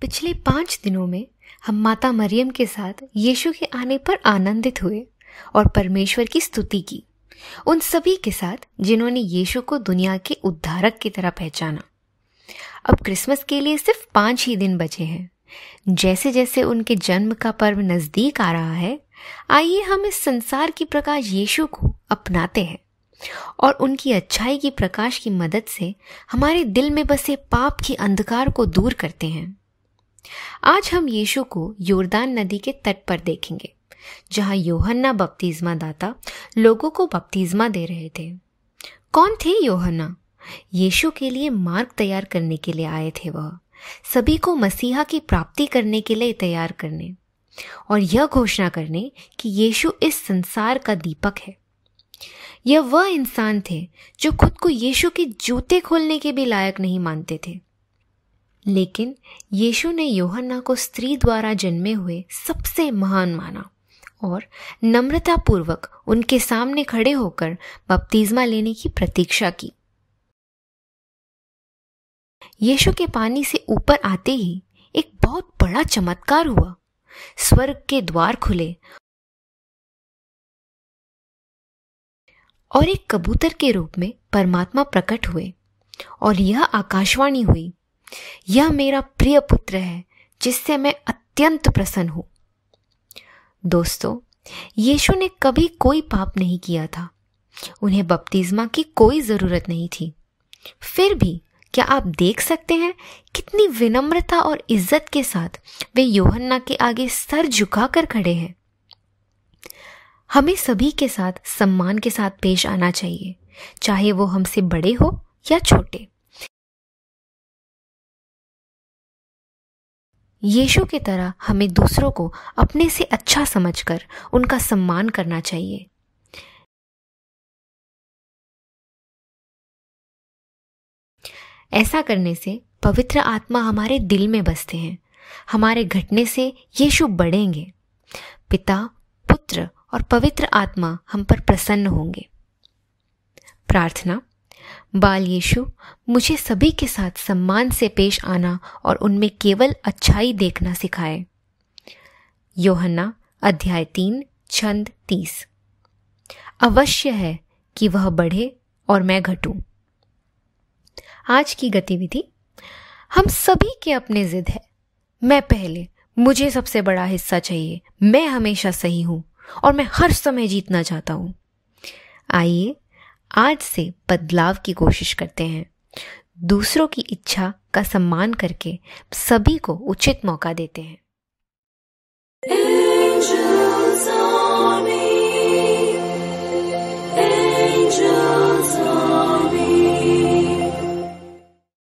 पिछले पांच दिनों में हम माता मरियम के साथ यीशु के आने पर आनंदित हुए और परमेश्वर की स्तुति की उन सभी के साथ जिन्होंने यीशु को दुनिया के उद्धारक की तरह पहचाना अब क्रिसमस के लिए सिर्फ पांच ही दिन बचे हैं जैसे जैसे उनके जन्म का पर्व नज़दीक आ रहा है आइए हम इस संसार की प्रकाश यीशु को अपनाते हैं और उनकी अच्छाई की प्रकाश की मदद से हमारे दिल में बसे पाप की अंधकार को दूर करते हैं आज हम यीशु को योरदान नदी के तट पर देखेंगे जहां योहन्ना बपतिस्मा दाता लोगों को बपतिस्मा दे रहे थे कौन थे योहन्ना यीशु के लिए मार्ग तैयार करने के लिए आए थे वह सभी को मसीहा की प्राप्ति करने के लिए तैयार करने और यह घोषणा करने कि यीशु इस संसार का दीपक है यह वह इंसान थे जो खुद को यीशु के जूते खोलने के भी लायक नहीं मानते थे लेकिन यीशु ने योहन्ना को स्त्री द्वारा जन्मे हुए सबसे महान माना और नम्रता पूर्वक उनके सामने खड़े होकर बपतिस्मा लेने की प्रतीक्षा की यीशु के पानी से ऊपर आते ही एक बहुत बड़ा चमत्कार हुआ स्वर्ग के द्वार खुले और एक कबूतर के रूप में परमात्मा प्रकट हुए और यह आकाशवाणी हुई यह मेरा प्रिय पुत्र है जिससे मैं अत्यंत प्रसन्न हूं दोस्तों यीशु ने कभी कोई पाप नहीं किया था उन्हें बपतिस्मा की कोई ज़रूरत नहीं थी फिर भी क्या आप देख सकते हैं कितनी विनम्रता और इज्जत के साथ वे योहन्ना के आगे सर झुकाकर खड़े हैं हमें सभी के साथ सम्मान के साथ पेश आना चाहिए चाहे वो हमसे बड़े हो या छोटे यीशु की तरह हमें दूसरों को अपने से अच्छा समझकर उनका सम्मान करना चाहिए ऐसा करने से पवित्र आत्मा हमारे दिल में बसते हैं हमारे घटने से यीशु बढ़ेंगे पिता पुत्र और पवित्र आत्मा हम पर प्रसन्न होंगे प्रार्थना बाल यीशु मुझे सभी के साथ सम्मान से पेश आना और उनमें केवल अच्छाई देखना सिखाए योहन्ना अध्याय तीन छंद तीस अवश्य है कि वह बढ़े और मैं घटूं आज की गतिविधि हम सभी के अपने जिद है मैं पहले मुझे सबसे बड़ा हिस्सा चाहिए मैं हमेशा सही हूं और मैं हर समय जीतना चाहता हूं आइए आज से बदलाव की कोशिश करते हैं दूसरों की इच्छा का सम्मान करके सभी को उचित मौका देते हैं